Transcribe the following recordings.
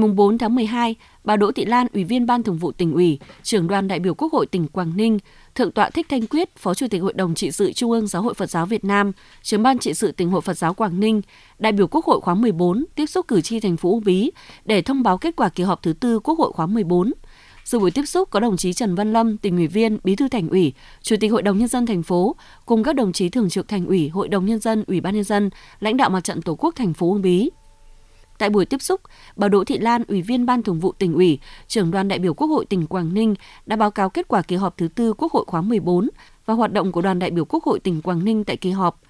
Ngày 4 tháng 12, bà Đỗ Thị Lan, Ủy viên Ban Thường vụ tỉnh ủy, trưởng đoàn đại biểu Quốc hội tỉnh Quảng Ninh, Thượng tọa Thích Thanh Quyết, Phó Chủ tịch Hội đồng trị sự Trung ương Giáo hội Phật giáo Việt Nam, trưởng ban trị sự tỉnh Hội Phật giáo Quảng Ninh, đại biểu Quốc hội khóa 14 tiếp xúc cử tri thành phố Uông Bí để thông báo kết quả kỳ họp thứ tư Quốc hội khóa 14. Dự buổi tiếp xúc có đồng chí Trần Văn Lâm, tỉnh ủy viên, bí thư thành ủy, chủ tịch hội đồng nhân dân thành phố, cùng các đồng chí thường trực thành ủy, hội đồng nhân dân, ủy ban nhân dân, lãnh đạo mặt trận tổ quốc thành phố Uông Bí. Tại buổi tiếp xúc, bà Đỗ Thị Lan, Ủy viên Ban Thường vụ tỉnh ủy, trưởng đoàn đại biểu Quốc hội tỉnh Quảng Ninh đã báo cáo kết quả kỳ họp thứ tư Quốc hội khóa 14 và hoạt động của đoàn đại biểu Quốc hội tỉnh Quảng Ninh tại kỳ họp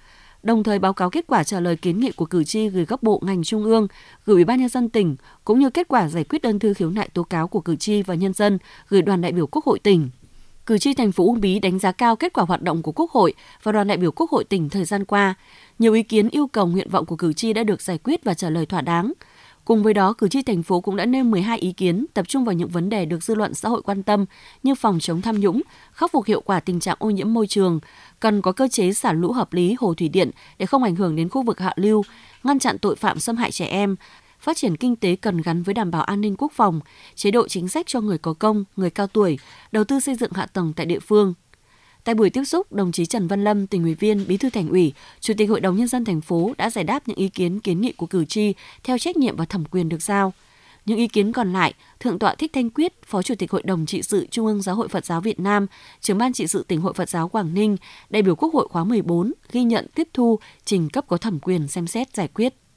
đồng thời báo cáo kết quả trả lời kiến nghị của cử tri gửi các bộ ngành trung ương, gửi Ủy ban nhân dân tỉnh cũng như kết quả giải quyết đơn thư khiếu nại tố cáo của cử tri và nhân dân gửi đoàn đại biểu Quốc hội tỉnh cử tri thành phố Uông Bí đánh giá cao kết quả hoạt động của Quốc hội và đoàn đại biểu Quốc hội tỉnh thời gian qua. Nhiều ý kiến yêu cầu nguyện vọng của cử tri đã được giải quyết và trả lời thỏa đáng. Cùng với đó, cử tri thành phố cũng đã nêu 12 ý kiến tập trung vào những vấn đề được dư luận xã hội quan tâm như phòng chống tham nhũng, khắc phục hiệu quả tình trạng ô nhiễm môi trường, cần có cơ chế xả lũ hợp lý hồ thủy điện để không ảnh hưởng đến khu vực hạ lưu, ngăn chặn tội phạm xâm hại trẻ em, Phát triển kinh tế cần gắn với đảm bảo an ninh quốc phòng, chế độ chính sách cho người có công, người cao tuổi, đầu tư xây dựng hạ tầng tại địa phương. Tại buổi tiếp xúc, đồng chí Trần Văn Lâm, tỉnh ủy viên, Bí thư Thành ủy, Chủ tịch Hội đồng nhân dân thành phố đã giải đáp những ý kiến kiến nghị của cử tri theo trách nhiệm và thẩm quyền được giao. Những ý kiến còn lại, Thượng tọa Thích Thanh Quyết, Phó Chủ tịch Hội đồng trị sự Trung ương Giáo hội Phật giáo Việt Nam, Trưởng ban trị sự tỉnh Hội Phật giáo Quảng Ninh, đại biểu Quốc hội khóa 14 ghi nhận tiếp thu trình cấp có thẩm quyền xem xét giải quyết.